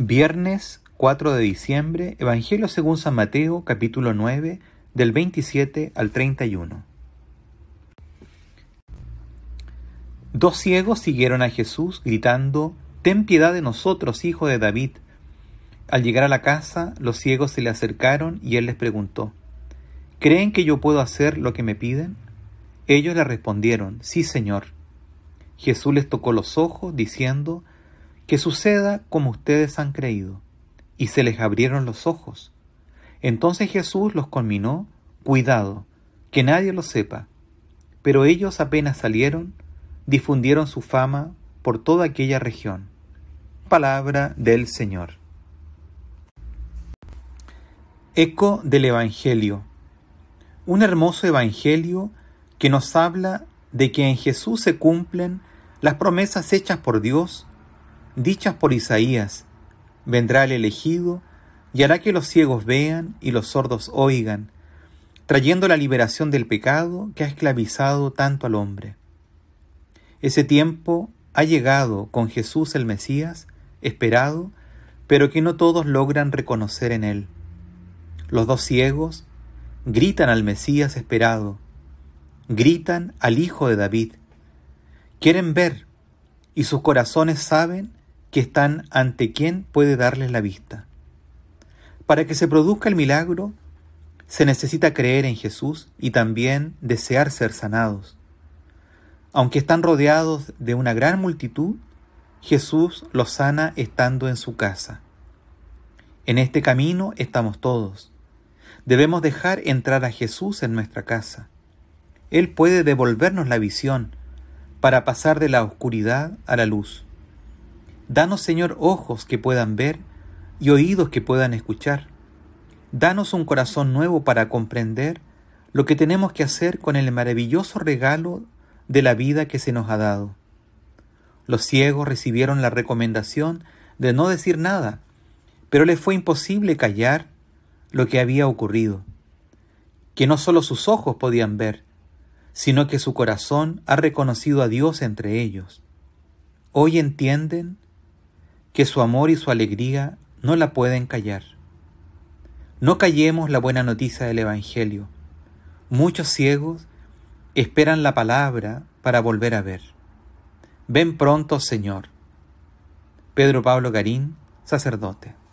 Viernes 4 de diciembre, Evangelio según San Mateo, capítulo 9, del 27 al 31. Dos ciegos siguieron a Jesús gritando, Ten piedad de nosotros, hijo de David. Al llegar a la casa, los ciegos se le acercaron y él les preguntó, ¿Creen que yo puedo hacer lo que me piden? Ellos le respondieron, Sí, Señor. Jesús les tocó los ojos, diciendo, que suceda como ustedes han creído. Y se les abrieron los ojos. Entonces Jesús los conminó, cuidado, que nadie lo sepa. Pero ellos apenas salieron, difundieron su fama por toda aquella región. Palabra del Señor. Eco del Evangelio. Un hermoso Evangelio que nos habla de que en Jesús se cumplen las promesas hechas por Dios dichas por Isaías, vendrá el elegido y hará que los ciegos vean y los sordos oigan, trayendo la liberación del pecado que ha esclavizado tanto al hombre. Ese tiempo ha llegado con Jesús el Mesías, esperado, pero que no todos logran reconocer en él. Los dos ciegos gritan al Mesías esperado, gritan al Hijo de David. Quieren ver y sus corazones saben que están ante quien puede darles la vista. Para que se produzca el milagro, se necesita creer en Jesús y también desear ser sanados. Aunque están rodeados de una gran multitud, Jesús los sana estando en su casa. En este camino estamos todos. Debemos dejar entrar a Jesús en nuestra casa. Él puede devolvernos la visión para pasar de la oscuridad a la luz. Danos, Señor, ojos que puedan ver y oídos que puedan escuchar. Danos un corazón nuevo para comprender lo que tenemos que hacer con el maravilloso regalo de la vida que se nos ha dado. Los ciegos recibieron la recomendación de no decir nada, pero les fue imposible callar lo que había ocurrido, que no solo sus ojos podían ver, sino que su corazón ha reconocido a Dios entre ellos. Hoy entienden que su amor y su alegría no la pueden callar. No callemos la buena noticia del Evangelio. Muchos ciegos esperan la palabra para volver a ver. Ven pronto, Señor. Pedro Pablo Garín, sacerdote.